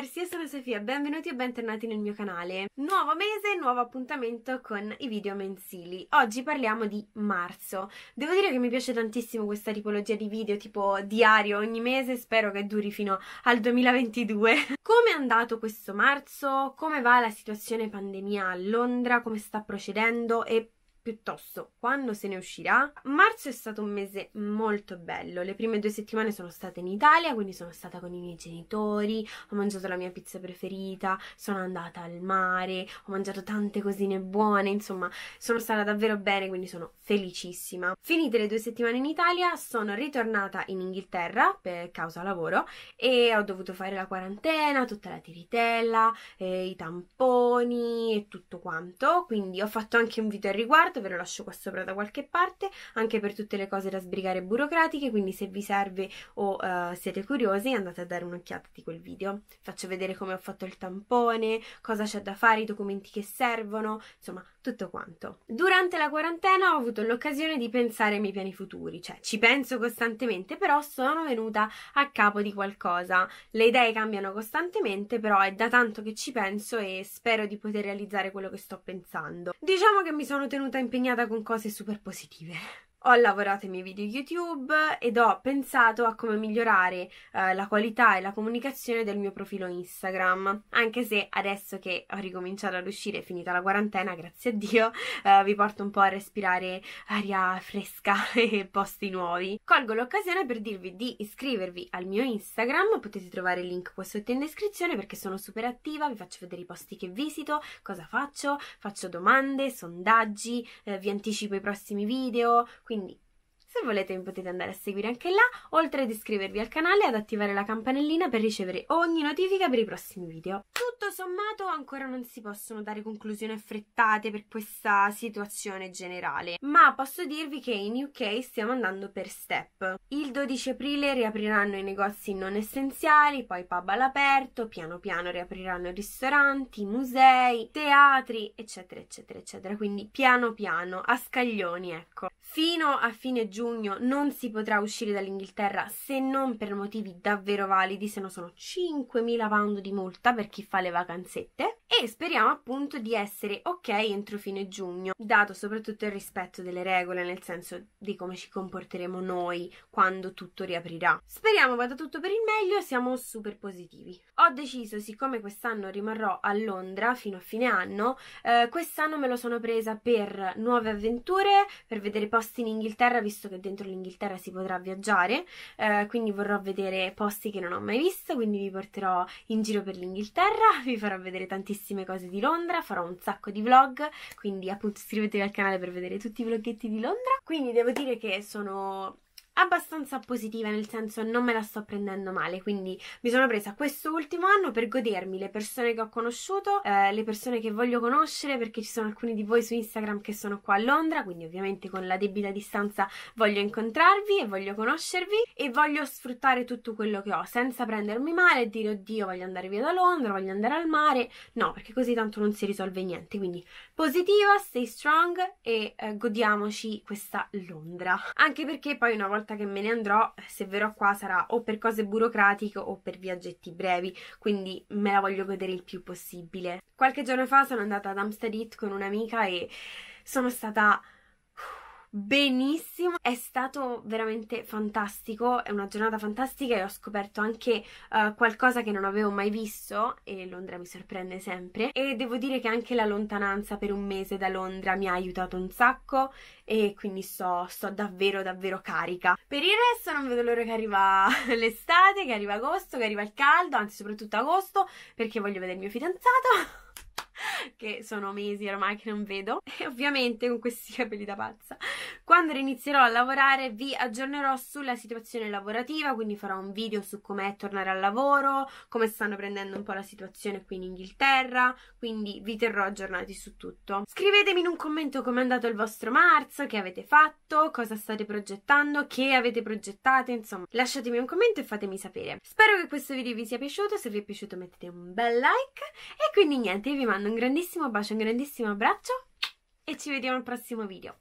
diversi, io sono Sofia, benvenuti e bentornati nel mio canale. Nuovo mese, nuovo appuntamento con i video mensili. Oggi parliamo di marzo. Devo dire che mi piace tantissimo questa tipologia di video, tipo diario ogni mese, spero che duri fino al 2022. Come è andato questo marzo? Come va la situazione pandemia a Londra? Come sta procedendo? E piuttosto quando se ne uscirà. Marzo è stato un mese molto bello, le prime due settimane sono state in Italia, quindi sono stata con i miei genitori, ho mangiato la mia pizza preferita, sono andata al mare, ho mangiato tante cosine buone, insomma sono stata davvero bene, quindi sono felicissima. Finite le due settimane in Italia sono ritornata in Inghilterra per causa lavoro e ho dovuto fare la quarantena, tutta la tiritella, eh, i tamponi e tutto quanto, quindi ho fatto anche un video al riguardo scarto, ve lo lascio qua sopra da qualche parte, anche per tutte le cose da sbrigare burocratiche, quindi se vi serve o uh, siete curiosi andate a dare un'occhiata di quel video. Faccio vedere come ho fatto il tampone, cosa c'è da fare, i documenti che servono, insomma tutto quanto. Durante la quarantena ho avuto l'occasione di pensare ai miei piani futuri, cioè ci penso costantemente, però sono venuta a capo di qualcosa. Le idee cambiano costantemente, però è da tanto che ci penso e spero di poter realizzare quello che sto pensando. Diciamo che mi sono tenuta in impegnata con cose super positive ho lavorato i miei video YouTube ed ho pensato a come migliorare eh, la qualità e la comunicazione del mio profilo Instagram, anche se adesso che ho ricominciato ad uscire finita la quarantena, grazie a Dio, eh, vi porto un po' a respirare aria fresca e posti nuovi. Colgo l'occasione per dirvi di iscrivervi al mio Instagram, potete trovare il link qua sotto in descrizione perché sono super attiva, vi faccio vedere i posti che visito, cosa faccio, faccio domande, sondaggi, eh, vi anticipo i prossimi video, quindi quindi se volete mi potete andare a seguire anche là, oltre ad iscrivervi al canale e ad attivare la campanellina per ricevere ogni notifica per i prossimi video tutto sommato ancora non si possono dare conclusioni affrettate per questa situazione generale, ma posso dirvi che in UK stiamo andando per step. Il 12 aprile riapriranno i negozi non essenziali, poi pub all'aperto, piano piano riapriranno ristoranti, musei, teatri, eccetera, eccetera, eccetera. Quindi piano piano, a scaglioni, ecco. Fino a fine giugno non si potrà uscire dall'Inghilterra se non per motivi davvero validi, se no sono 5.000 pound di multa per chi fa le le vacanzette e speriamo appunto di essere ok entro fine giugno, dato soprattutto il rispetto delle regole, nel senso di come ci comporteremo noi quando tutto riaprirà. Speriamo vada tutto per il meglio, siamo super positivi. Ho deciso, siccome quest'anno rimarrò a Londra fino a fine anno, eh, quest'anno me lo sono presa per nuove avventure, per vedere posti in Inghilterra, visto che dentro l'Inghilterra si potrà viaggiare, eh, quindi vorrò vedere posti che non ho mai visto, quindi vi porterò in giro per l'Inghilterra, vi farò vedere tantissimi tantissime cose di Londra, farò un sacco di vlog, quindi appunto iscrivetevi al canale per vedere tutti i vloggetti di Londra. Quindi devo dire che sono abbastanza positiva, nel senso non me la sto prendendo male, quindi mi sono presa questo ultimo anno per godermi le persone che ho conosciuto, eh, le persone che voglio conoscere, perché ci sono alcuni di voi su Instagram che sono qua a Londra, quindi ovviamente con la debita distanza voglio incontrarvi e voglio conoscervi e voglio sfruttare tutto quello che ho, senza prendermi male e dire oddio voglio andare via da Londra, voglio andare al mare, no, perché così tanto non si risolve niente, quindi positiva, stay strong e eh, godiamoci questa Londra, anche perché poi una volta volta che me ne andrò, se verrò qua, sarà o per cose burocratiche o per viaggetti brevi, quindi me la voglio godere il più possibile. Qualche giorno fa sono andata ad Amsterdam con un'amica e sono stata benissimo, è stato veramente fantastico, è una giornata fantastica e ho scoperto anche uh, qualcosa che non avevo mai visto e Londra mi sorprende sempre e devo dire che anche la lontananza per un mese da Londra mi ha aiutato un sacco e quindi sto, sto davvero davvero carica. Per il resto non vedo l'ora che arriva l'estate, che arriva agosto, che arriva il caldo, anzi soprattutto agosto perché voglio vedere il mio fidanzato che sono mesi ormai che non vedo, e ovviamente con questi capelli da pazza. Quando inizierò a lavorare vi aggiornerò sulla situazione lavorativa, quindi farò un video su com'è tornare al lavoro, come stanno prendendo un po' la situazione qui in Inghilterra, quindi vi terrò aggiornati su tutto. Scrivetemi in un commento com'è andato il vostro marzo, che avete fatto, cosa state progettando, che avete progettato, insomma, lasciatemi un commento e fatemi sapere. Spero che questo video vi sia piaciuto, se vi è piaciuto mettete un bel like e quindi niente, vi mando un un grandissimo bacio, un grandissimo abbraccio e ci vediamo al prossimo video.